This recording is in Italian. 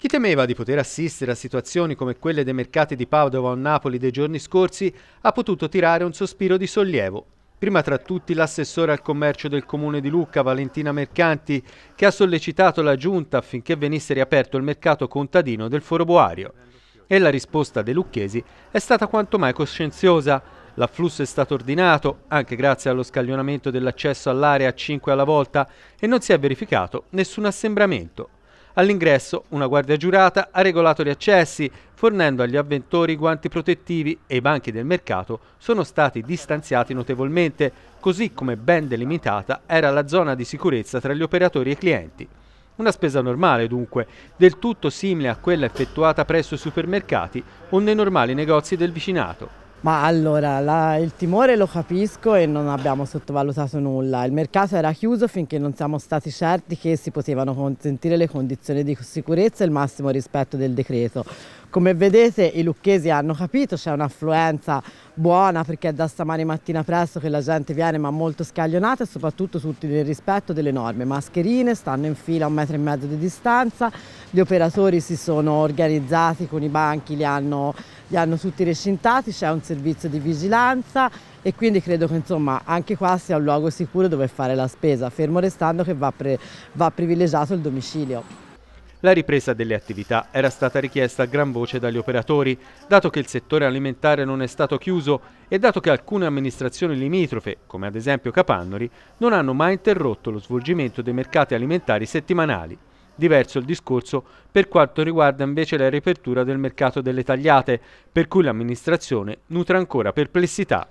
Chi temeva di poter assistere a situazioni come quelle dei mercati di Padova o Napoli dei giorni scorsi ha potuto tirare un sospiro di sollievo. Prima tra tutti l'assessore al commercio del comune di Lucca, Valentina Mercanti, che ha sollecitato la giunta affinché venisse riaperto il mercato contadino del Foro Foroboario. E la risposta dei lucchesi è stata quanto mai coscienziosa. L'afflusso è stato ordinato, anche grazie allo scaglionamento dell'accesso all'area a 5 alla volta, e non si è verificato nessun assembramento. All'ingresso una guardia giurata ha regolato gli accessi, fornendo agli avventori guanti protettivi e i banchi del mercato sono stati distanziati notevolmente, così come ben delimitata era la zona di sicurezza tra gli operatori e i clienti. Una spesa normale dunque, del tutto simile a quella effettuata presso i supermercati o nei normali negozi del vicinato. Ma allora, la, il timore lo capisco e non abbiamo sottovalutato nulla. Il mercato era chiuso finché non siamo stati certi che si potevano consentire le condizioni di sicurezza e il massimo rispetto del decreto. Come vedete i lucchesi hanno capito, c'è un'affluenza buona perché è da stamani mattina presto che la gente viene ma molto scaglionata e soprattutto tutti nel rispetto delle norme. Mascherine, stanno in fila a un metro e mezzo di distanza, gli operatori si sono organizzati con i banchi, li hanno, li hanno tutti recintati, c'è un servizio di vigilanza e quindi credo che insomma anche qua sia un luogo sicuro dove fare la spesa, fermo restando che va, va privilegiato il domicilio. La ripresa delle attività era stata richiesta a gran voce dagli operatori, dato che il settore alimentare non è stato chiuso e dato che alcune amministrazioni limitrofe, come ad esempio Capannori, non hanno mai interrotto lo svolgimento dei mercati alimentari settimanali. Diverso il discorso per quanto riguarda invece la riapertura del mercato delle tagliate, per cui l'amministrazione nutre ancora perplessità